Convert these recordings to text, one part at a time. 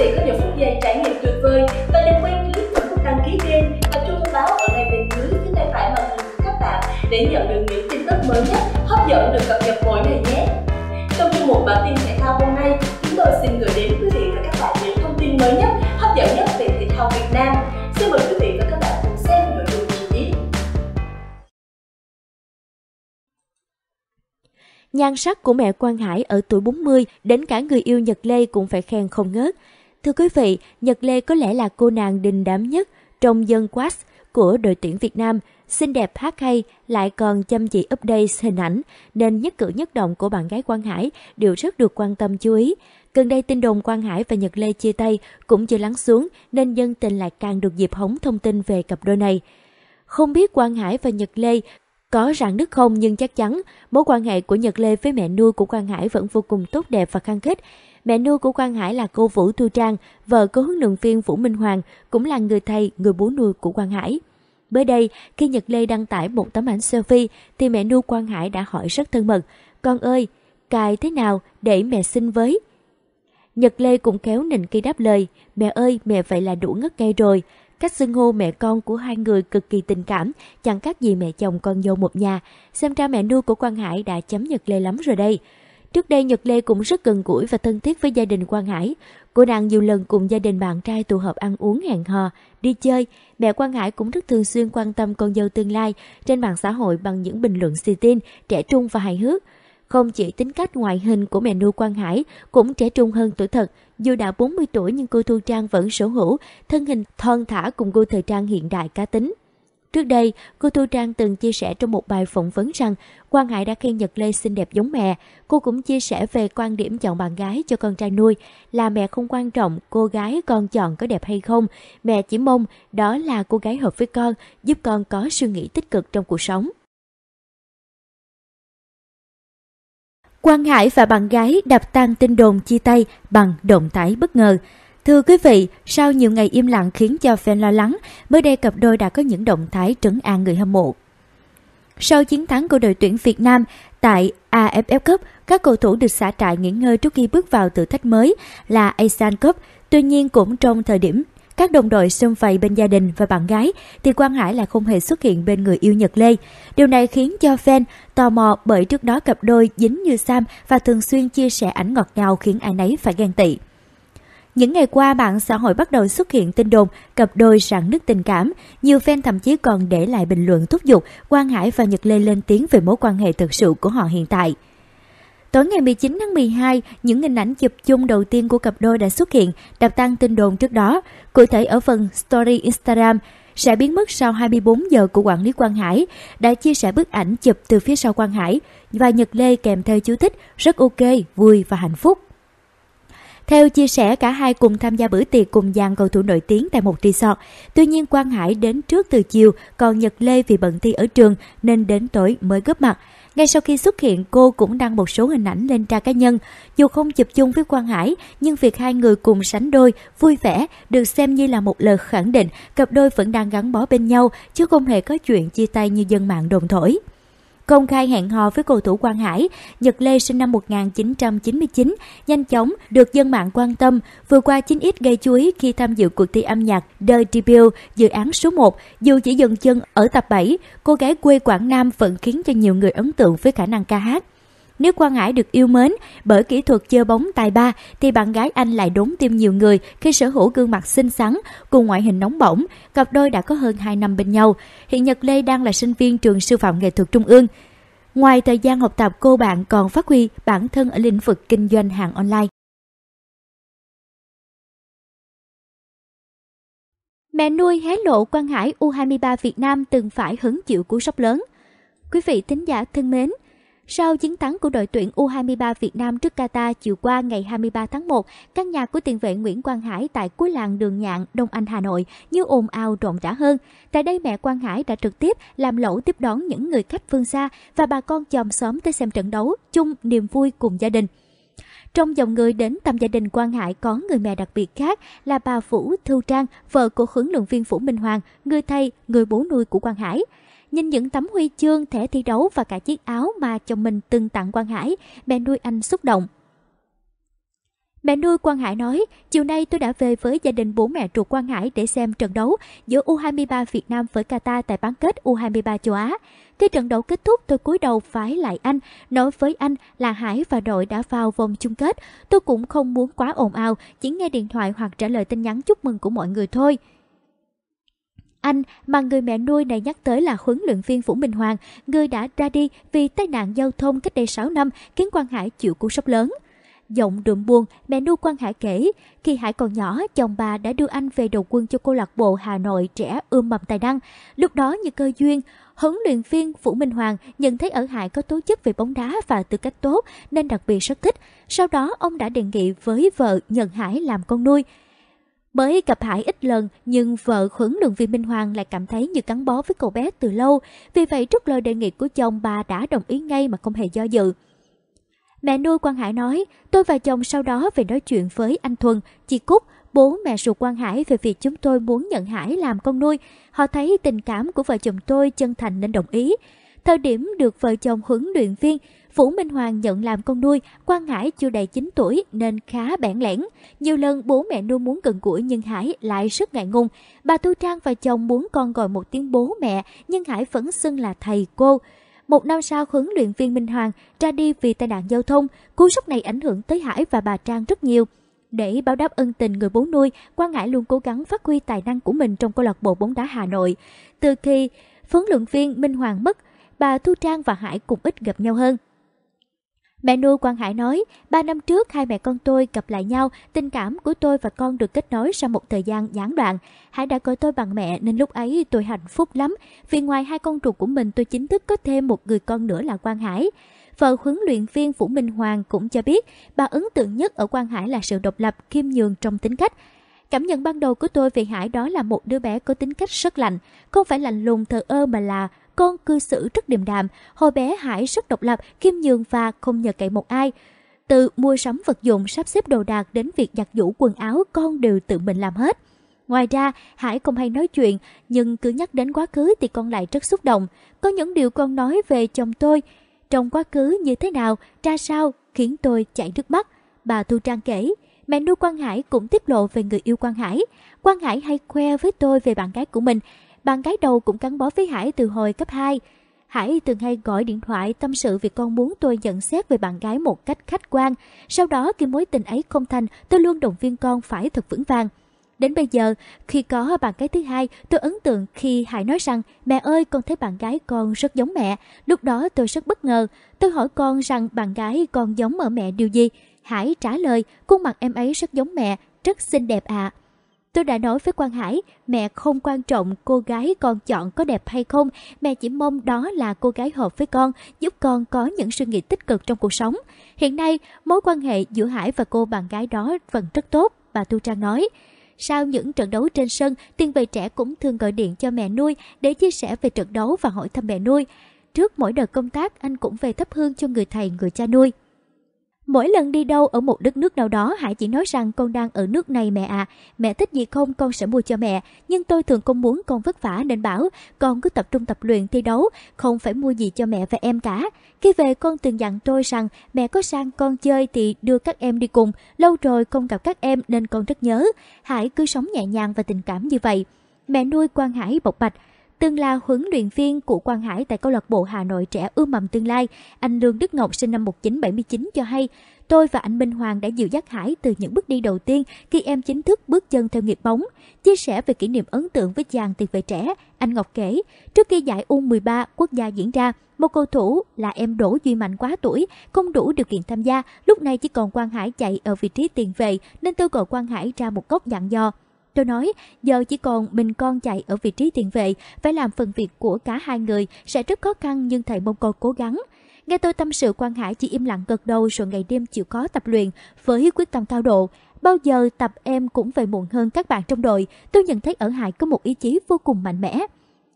sẽ có được phút giây trải nghiệm tuyệt vời và đừng quên click nút đăng ký kênh và chuông thông báo ở ngay bên dưới phía tay phải màn hình của các bạn để nhận được những tin tức mới nhất hấp dẫn được cập nhật mỗi ngày nhé trong chương mục bản tin thể thao hôm nay chúng tôi xin gửi đến quý vị và các bạn những thông tin mới nhất hấp dẫn nhất về thể thao Việt Nam xin mời quý vị và các bạn cùng xem nội dung chi tiết Nhan sắc của mẹ Quang Hải ở tuổi 40 đến cả người yêu Nhật Lê cũng phải khen không ngớt Thưa quý vị, Nhật Lê có lẽ là cô nàng đình đám nhất trong dân quát của đội tuyển Việt Nam. Xinh đẹp hát hay, lại còn chăm chỉ update hình ảnh, nên nhất cử nhất động của bạn gái Quang Hải đều rất được quan tâm chú ý. Gần đây tin đồn Quang Hải và Nhật Lê chia tay cũng chưa lắng xuống nên dân tình lại càng được dịp hóng thông tin về cặp đôi này. Không biết Quang Hải và Nhật Lê có rạn nứt không nhưng chắc chắn mối quan hệ của Nhật Lê với mẹ nuôi của Quang Hải vẫn vô cùng tốt đẹp và khăng khít. Mẹ nuôi của Quang Hải là cô Vũ Thu Trang, vợ của huấn đường viên Vũ Minh Hoàng, cũng là người thầy, người bố nuôi của Quang Hải. Mới đây, khi Nhật Lê đăng tải một tấm ảnh selfie thì mẹ nuôi Quang Hải đã hỏi rất thân mật, con ơi, cài thế nào để mẹ xin với? Nhật Lê cũng kéo nịnh khi đáp lời, mẹ ơi, mẹ vậy là đủ ngất ngay rồi. Cách xưng hô mẹ con của hai người cực kỳ tình cảm, chẳng khác gì mẹ chồng con dâu một nhà. Xem ra mẹ nuôi của Quang Hải đã chấm Nhật Lê lắm rồi đây. Trước đây Nhật Lê cũng rất gần gũi và thân thiết với gia đình Quang Hải. Cô nàng nhiều lần cùng gia đình bạn trai tụ họp ăn uống hẹn hò, đi chơi. Mẹ Quang Hải cũng rất thường xuyên quan tâm con dâu tương lai trên mạng xã hội bằng những bình luận xì tin, trẻ trung và hài hước. Không chỉ tính cách ngoại hình của mẹ nuôi Quang Hải cũng trẻ trung hơn tuổi thật, dù đã 40 tuổi nhưng cô Thu Trang vẫn sở hữu thân hình thon thả cùng cô thời trang hiện đại cá tính. Trước đây, cô Thu Trang từng chia sẻ trong một bài phỏng vấn rằng Quang Hải đã khen Nhật Lê xinh đẹp giống mẹ. Cô cũng chia sẻ về quan điểm chọn bạn gái cho con trai nuôi là mẹ không quan trọng cô gái con chọn có đẹp hay không. Mẹ chỉ mong đó là cô gái hợp với con, giúp con có suy nghĩ tích cực trong cuộc sống. Quang Hải và bạn gái đập tan tin đồn chia tay bằng động thái bất ngờ. Thưa quý vị, sau nhiều ngày im lặng khiến cho fan lo lắng, mới đây cặp đôi đã có những động thái trấn an người hâm mộ. Sau chiến thắng của đội tuyển Việt Nam tại AFF Cup, các cầu thủ được xả trại nghỉ ngơi trước khi bước vào thử thách mới là Asian Cup. Tuy nhiên cũng trong thời điểm các đồng đội xông vầy bên gia đình và bạn gái thì Quang Hải lại không hề xuất hiện bên người yêu Nhật Lê. Điều này khiến cho fan tò mò bởi trước đó cặp đôi dính như Sam và thường xuyên chia sẻ ảnh ngọt ngào khiến ai nấy phải ghen tị. Những ngày qua mạng xã hội bắt đầu xuất hiện tin đồn cặp đôi rạn nứt tình cảm, nhiều fan thậm chí còn để lại bình luận thúc giục Quang Hải và Nhật Lê lên tiếng về mối quan hệ thực sự của họ hiện tại. Tối ngày 19 tháng 12, những hình ảnh chụp chung đầu tiên của cặp đôi đã xuất hiện, đạp tăng tin đồn trước đó. Cụ thể ở phần Story Instagram sẽ biến mất sau 24 giờ của quản lý Quang Hải, đã chia sẻ bức ảnh chụp từ phía sau Quang Hải và Nhật Lê kèm theo chú thích rất ok, vui và hạnh phúc. Theo chia sẻ, cả hai cùng tham gia bữa tiệc cùng dàn cầu thủ nổi tiếng tại một resort. Tuy nhiên, Quang Hải đến trước từ chiều, còn Nhật Lê vì bận thi ở trường nên đến tối mới góp mặt. Ngay sau khi xuất hiện, cô cũng đăng một số hình ảnh lên trang cá nhân. Dù không chụp chung với Quang Hải, nhưng việc hai người cùng sánh đôi, vui vẻ được xem như là một lời khẳng định cặp đôi vẫn đang gắn bó bên nhau, chứ không hề có chuyện chia tay như dân mạng đồn thổi. Công khai hẹn hò với cầu thủ Quang Hải, Nhật Lê sinh năm 1999, nhanh chóng được dân mạng quan tâm, vừa qua chính ít gây chú ý khi tham dự cuộc thi âm nhạc The Debut dự án số 1. Dù chỉ dừng chân ở tập 7, cô gái quê Quảng Nam vẫn khiến cho nhiều người ấn tượng với khả năng ca hát. Nếu Quang Hải được yêu mến bởi kỹ thuật chơi bóng tài ba thì bạn gái anh lại đốn tim nhiều người khi sở hữu gương mặt xinh xắn cùng ngoại hình nóng bỏng. Cặp đôi đã có hơn 2 năm bên nhau. Hiện Nhật Lê đang là sinh viên trường sư phạm nghệ thuật Trung ương. Ngoài thời gian học tập, cô bạn còn phát huy bản thân ở lĩnh vực kinh doanh hàng online. Mẹ nuôi hé lộ Quang Hải U23 Việt Nam từng phải hứng chịu cú sốc lớn. Quý vị thính giả thân mến, sau chiến thắng của đội tuyển U23 Việt Nam trước Qatar chiều qua ngày 23 tháng 1, căn nhà của tiền vệ Nguyễn Quang Hải tại cuối làng Đường Nhạn, Đông Anh, Hà Nội như ồn ào rộn rã hơn. Tại đây mẹ Quang Hải đã trực tiếp làm lẩu tiếp đón những người khách phương xa và bà con chòm xóm tới xem trận đấu, chung niềm vui cùng gia đình. Trong dòng người đến thăm gia đình Quang Hải có người mẹ đặc biệt khác là bà Vũ Thu Trang, vợ của huấn luyện viên Vũ Minh Hoàng, người thầy, người bố nuôi của Quang Hải. Nhìn những tấm huy chương, thẻ thi đấu và cả chiếc áo mà chồng mình từng tặng Quang Hải, mẹ nuôi anh xúc động. Mẹ nuôi Quang Hải nói, chiều nay tôi đã về với gia đình bố mẹ ruột Quang Hải để xem trận đấu giữa U23 Việt Nam với Qatar tại bán kết U23 châu Á. Khi trận đấu kết thúc, tôi cúi đầu phái lại anh, nói với anh là Hải và đội đã vào vòng chung kết. Tôi cũng không muốn quá ồn ào, chỉ nghe điện thoại hoặc trả lời tin nhắn chúc mừng của mọi người thôi. Anh mà người mẹ nuôi này nhắc tới là huấn luyện viên Vũ Minh Hoàng, người đã ra đi vì tai nạn giao thông cách đây 6 năm khiến Quang Hải chịu cú sốc lớn. Giọng đượm buồn, mẹ nuôi Quang Hải kể, khi Hải còn nhỏ, chồng bà đã đưa anh về đầu quân cho câu lạc bộ Hà Nội trẻ ươm mầm tài năng. Lúc đó như cơ duyên, huấn luyện viên Vũ Minh Hoàng nhận thấy ở Hải có tố chất về bóng đá và tư cách tốt nên đặc biệt rất thích. Sau đó ông đã đề nghị với vợ nhận Hải làm con nuôi. Mới gặp Hải ít lần nhưng vợ khuấn đường viên Minh Hoàng lại cảm thấy như gắn bó với cậu bé từ lâu. Vì vậy trước lời đề nghị của chồng bà đã đồng ý ngay mà không hề do dự. Mẹ nuôi Quang Hải nói, tôi và chồng sau đó về nói chuyện với anh Thuần, chị Cúc, bố mẹ ruột Quang Hải về việc chúng tôi muốn nhận Hải làm con nuôi. Họ thấy tình cảm của vợ chồng tôi chân thành nên đồng ý. Thời điểm được vợ chồng huấn luyện viên, Vũ Minh Hoàng nhận làm con nuôi, Quang Hải chưa đầy 9 tuổi nên khá bẽn lẽn. Nhiều lần bố mẹ nuôi muốn gần gũi nhưng Hải lại rất ngại ngùng. Bà Thu Trang và chồng muốn con gọi một tiếng bố mẹ nhưng Hải vẫn xưng là thầy cô. Một năm sau huấn luyện viên Minh Hoàng ra đi vì tai nạn giao thông, cú sốc này ảnh hưởng tới Hải và bà Trang rất nhiều. Để báo đáp ân tình người bố nuôi, Quang Hải luôn cố gắng phát huy tài năng của mình trong câu lạc bộ bóng đá Hà Nội. Từ khi huấn luyện viên Minh Hoàng mất, bà Thu Trang và Hải cùng ít gặp nhau hơn. Mẹ nuôi Quang Hải nói, ba năm trước hai mẹ con tôi gặp lại nhau, tình cảm của tôi và con được kết nối sau một thời gian gián đoạn. Hải đã coi tôi bằng mẹ nên lúc ấy tôi hạnh phúc lắm, vì ngoài hai con ruột của mình tôi chính thức có thêm một người con nữa là Quang Hải. Vợ huấn luyện viên Vũ Minh Hoàng cũng cho biết, bà ấn tượng nhất ở Quang Hải là sự độc lập, khiêm nhường trong tính cách. Cảm nhận ban đầu của tôi về Hải đó là một đứa bé có tính cách rất lạnh, không phải lạnh lùng thờ ơ mà là con cư xử rất điềm đạm, hồi bé Hải rất độc lập, khiêm nhường và không nhờ cậy một ai. Từ mua sắm vật dụng, sắp xếp đồ đạc đến việc giặt giũ quần áo con đều tự mình làm hết. Ngoài ra, Hải không hay nói chuyện, nhưng cứ nhắc đến quá khứ thì con lại rất xúc động. Có những điều con nói về chồng tôi, trong quá khứ như thế nào, ra sao, khiến tôi chảy nước mắt. Bà Thu Trang kể, mẹ nuôi Quang Hải cũng tiết lộ về người yêu Quang Hải. Quang Hải hay khoe với tôi về bạn gái của mình, bạn gái đầu cũng gắn bó với Hải từ hồi cấp 2. Hải từng hay gọi điện thoại tâm sự vì con muốn tôi nhận xét về bạn gái một cách khách quan. Sau đó khi mối tình ấy không thành, tôi luôn động viên con phải thật vững vàng. Đến bây giờ, khi có bạn gái thứ hai, tôi ấn tượng khi Hải nói rằng Mẹ ơi, con thấy bạn gái con rất giống mẹ. Lúc đó tôi rất bất ngờ. Tôi hỏi con rằng bạn gái con giống ở mẹ điều gì? Hải trả lời, khuôn mặt em ấy rất giống mẹ, rất xinh đẹp ạ. À. Tôi đã nói với Quang Hải, mẹ không quan trọng cô gái con chọn có đẹp hay không, mẹ chỉ mong đó là cô gái hợp với con, giúp con có những suy nghĩ tích cực trong cuộc sống. Hiện nay, mối quan hệ giữa Hải và cô bạn gái đó vẫn rất tốt, bà Tu Trang nói. Sau những trận đấu trên sân, tiền vệ trẻ cũng thường gọi điện cho mẹ nuôi để chia sẻ về trận đấu và hỏi thăm mẹ nuôi. Trước mỗi đợt công tác, anh cũng về thắp hương cho người thầy, người cha nuôi. Mỗi lần đi đâu ở một đất nước nào đó Hải chỉ nói rằng con đang ở nước này mẹ ạ à. Mẹ thích gì không con sẽ mua cho mẹ Nhưng tôi thường không muốn con vất vả nên bảo Con cứ tập trung tập luyện thi đấu Không phải mua gì cho mẹ và em cả Khi về con từng dặn tôi rằng Mẹ có sang con chơi thì đưa các em đi cùng Lâu rồi không gặp các em nên con rất nhớ Hải cứ sống nhẹ nhàng và tình cảm như vậy Mẹ nuôi Quang Hải bộc bạch từng là huấn luyện viên của Quang Hải tại câu lạc bộ Hà Nội trẻ ươm mầm tương lai, anh Lương Đức Ngọc sinh năm 1979 cho hay, tôi và anh Minh Hoàng đã dìu dắt Hải từ những bước đi đầu tiên khi em chính thức bước chân theo nghiệp bóng. Chia sẻ về kỷ niệm ấn tượng với chàng tiền vệ trẻ, anh Ngọc kể, trước khi giải U13 quốc gia diễn ra, một cầu thủ là em Đỗ Duy Mạnh quá tuổi, không đủ điều kiện tham gia, lúc này chỉ còn Quang Hải chạy ở vị trí tiền vệ nên tôi gọi Quang Hải ra một cốc dặn dò. Tôi nói, giờ chỉ còn mình con chạy ở vị trí tiền vệ, phải làm phần việc của cả hai người sẽ rất khó khăn nhưng thầy mong con cố gắng. Nghe tôi tâm sự Quang Hải chỉ im lặng gật đầu rồi ngày đêm chịu khó tập luyện với quyết tâm cao độ. Bao giờ tập em cũng về muộn hơn các bạn trong đội, tôi nhận thấy ở Hải có một ý chí vô cùng mạnh mẽ.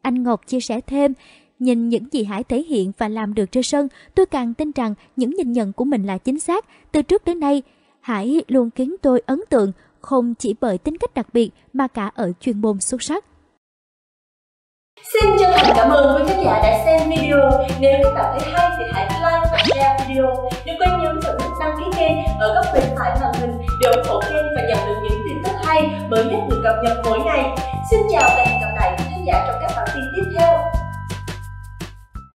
Anh Ngọc chia sẻ thêm, nhìn những gì Hải thể hiện và làm được trên sân, tôi càng tin rằng những nhìn nhận của mình là chính xác. Từ trước đến nay, Hải luôn khiến tôi ấn tượng không chỉ bởi tính cách đặc biệt mà cả ở chuyên môn xuất sắc. Xin chân thành cảm ơn quý khán giả đã xem video. Nếu các bạn thấy hay thì hãy like và share video. Đừng quên nhấn vào nút đăng ký kênh ở góc bên phải màn hình để ủng hộ kênh và nhận được những tin tức hay mới nhất được cập nhật mỗi ngày. Xin chào và hẹn gặp lại quý khán giả trong các bản tin tiếp theo.